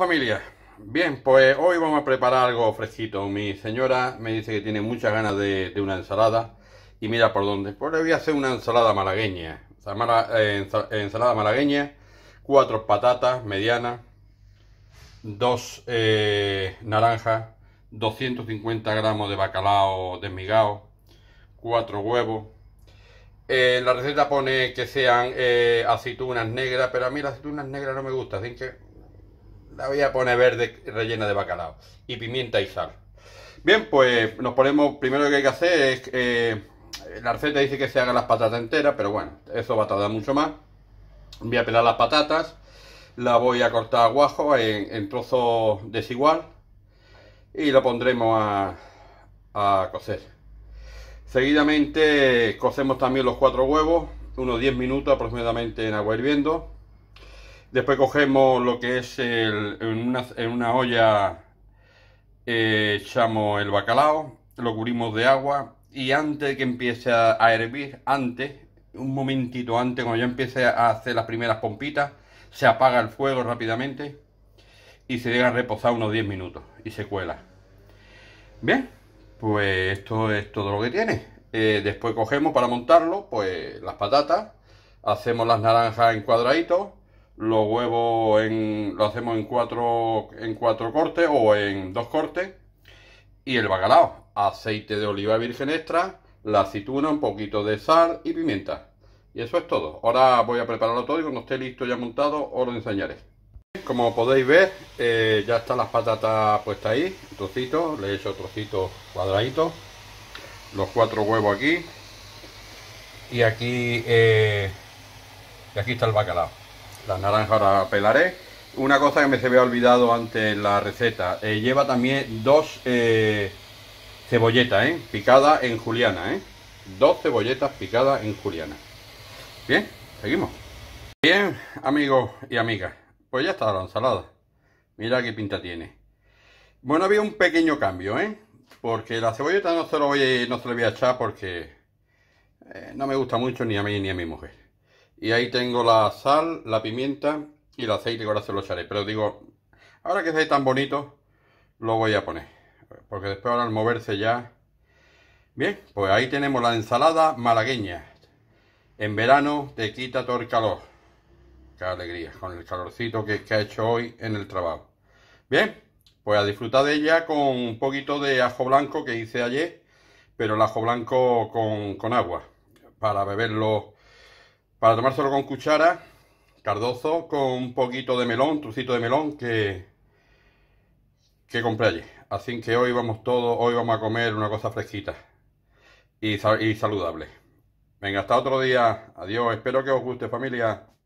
Familia, bien, pues hoy vamos a preparar algo fresquito. Mi señora me dice que tiene muchas ganas de, una ensalada y mira por dónde. Pues le voy a hacer una ensalada malagueña. Eh, ensalada malagueña, cuatro patatas medianas, dos eh, naranjas, 250 gramos de bacalao desmigado, cuatro huevos. Eh, la receta pone que sean aceitunas negras, pero a mí las aceitunas negras no me gustan, así que la voy a poner verde rellena de bacalao. Y pimienta y sal. Bien, pues nos ponemos... Primero que hay que hacer es... Eh, la receta dice que se hagan las patatas enteras, pero bueno, eso va a tardar mucho más. Voy a pelar las patatas. La voy a cortar a guajo en, trozos desigual. Y lo pondremos a, a cocer. Seguidamente cocemos también los cuatro huevos, unos 10 minutos aproximadamente en agua hirviendo. Después cogemos lo que es en, una, olla, eh, echamos el bacalao, lo cubrimos de agua y antes de que empiece a, hervir, antes, un momentito antes, cuando ya empiece a hacer las primeras pompitas, se apaga el fuego rápidamente y se deja reposar unos 10 minutos y se cuela. Bien, pues esto es todo lo que tiene. Eh, después cogemos para montarlo, pues las patatas, hacemos las naranjas en cuadraditos, los huevos en, lo hacemos en cuatro, en cuatro cortes o en dos cortes. Y el bacalao, aceite de oliva virgen extra, la aceituna, un poquito de sal y pimienta. Y eso es todo. Ahora voy a prepararlo todo y cuando esté listo ya montado os lo enseñaré. Como podéis ver, eh, ya están las patatas puestas ahí, trocitos, le he hecho trocitos cuadraditos, los cuatro huevos aquí y aquí, eh, y aquí está el bacalao. Las naranjas ahora pelaré. Una cosa que me se había olvidado antes en la receta. Eh, lleva también dos eh, cebolletas, eh, Picadas en juliana, Dos cebolletas picadas en juliana. Bien, seguimos. Bien, amigos y amigas. Pues ya está la ensalada. Mira qué pinta tiene. Bueno, había un pequeño cambio, Porque la cebolleta no se, lo voy, no se voy a echar porque no me gusta mucho ni a mí ni a mi mujer. Y ahí tengo la sal, la pimienta y el aceite que ahora se lo echaré. Pero digo, ahora que está tan bonito, lo voy a poner. Porque después ahora al moverse ya... Bien, pues ahí tenemos la ensalada malagueña. En verano te quita todo el calor. Qué alegría, con el calorcito que, ha hecho hoy en el trabajo. Bien, pues a disfrutar de ella con un poquito de ajo blanco que hice ayer, pero el ajo blanco con, con agua, para beberlo para tomárselo con cuchara, cardozo con un poquito de melón, trucito de melón que, que compré allí. Así que hoy vamos todos, hoy vamos a comer una cosa fresquita y, y saludable. Venga, hasta otro día. Adiós. Espero que os guste familia.